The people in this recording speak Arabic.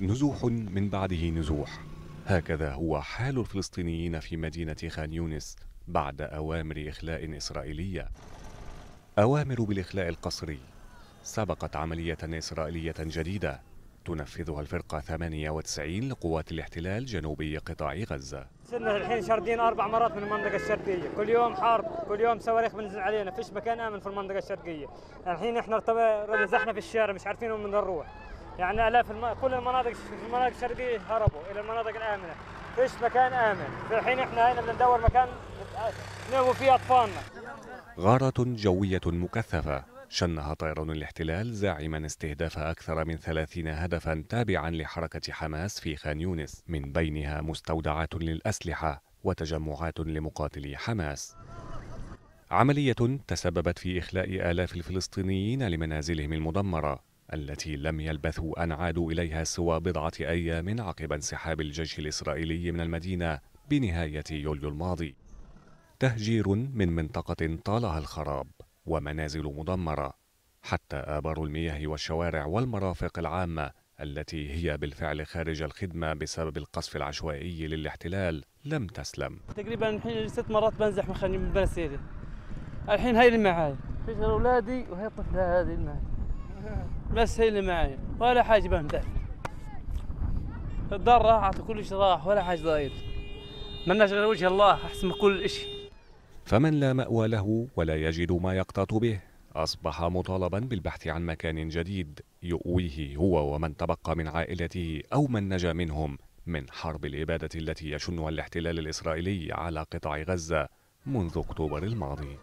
نزوح من بعده نزوح هكذا هو حال الفلسطينيين في مدينة خان يونس بعد أوامر إخلاء إسرائيلية أوامر بالإخلاء القسري سبقت عملية إسرائيلية جديدة تنفذها الفرقة 98 لقوات الاحتلال جنوبي قطاع غزة صرنا الحين شاردين أربع مرات من المنطقة الشرقية كل يوم حرب كل يوم صواريخ بنزل علينا فيش مكان آمن في المنطقة الشرقية الحين احنا رتب... زحنا في الشارع مش عارفين وين بدنا نروح يعني الاف الم... كل المناطق في المناطق الشرقيه هربوا الى المناطق الامنه فيش مكان امن في الحين احنا هنا بندور مكان نهو فيه اطفالنا غاره جويه مكثفه شنها طيران الاحتلال زاعما استهداف أكثر من ثلاثين هدفا تابعا لحركة حماس في خان يونس من بينها مستودعات للأسلحة وتجمعات لمقاتلي حماس عملية تسببت في إخلاء آلاف الفلسطينيين لمنازلهم المدمرة التي لم يلبثوا أن عادوا إليها سوى بضعة أيام عقب انسحاب الجيش الإسرائيلي من المدينة بنهاية يوليو الماضي تهجير من منطقة طالها الخراب ومنازل مدمرة حتى آبار المياه والشوارع والمرافق العامة التي هي بالفعل خارج الخدمة بسبب القصف العشوائي للاحتلال لم تسلم تقريبا الحين ست مرات بنزح من بنسيتي الحين هاي اللي معي فيش اولادي وهي الطفله هذه اللي معي هي اللي معي ولا حاجه بمدح الدار راحت وكل شيء راح ولا حاجه ضايل من غير وجه الله احسن من كل شيء فمن لا مأوى له ولا يجد ما يقتات به أصبح مطالبا بالبحث عن مكان جديد يؤويه هو ومن تبقى من عائلته أو من نجا منهم من حرب الإبادة التي يشنها الاحتلال الإسرائيلي على قطاع غزة منذ أكتوبر الماضي.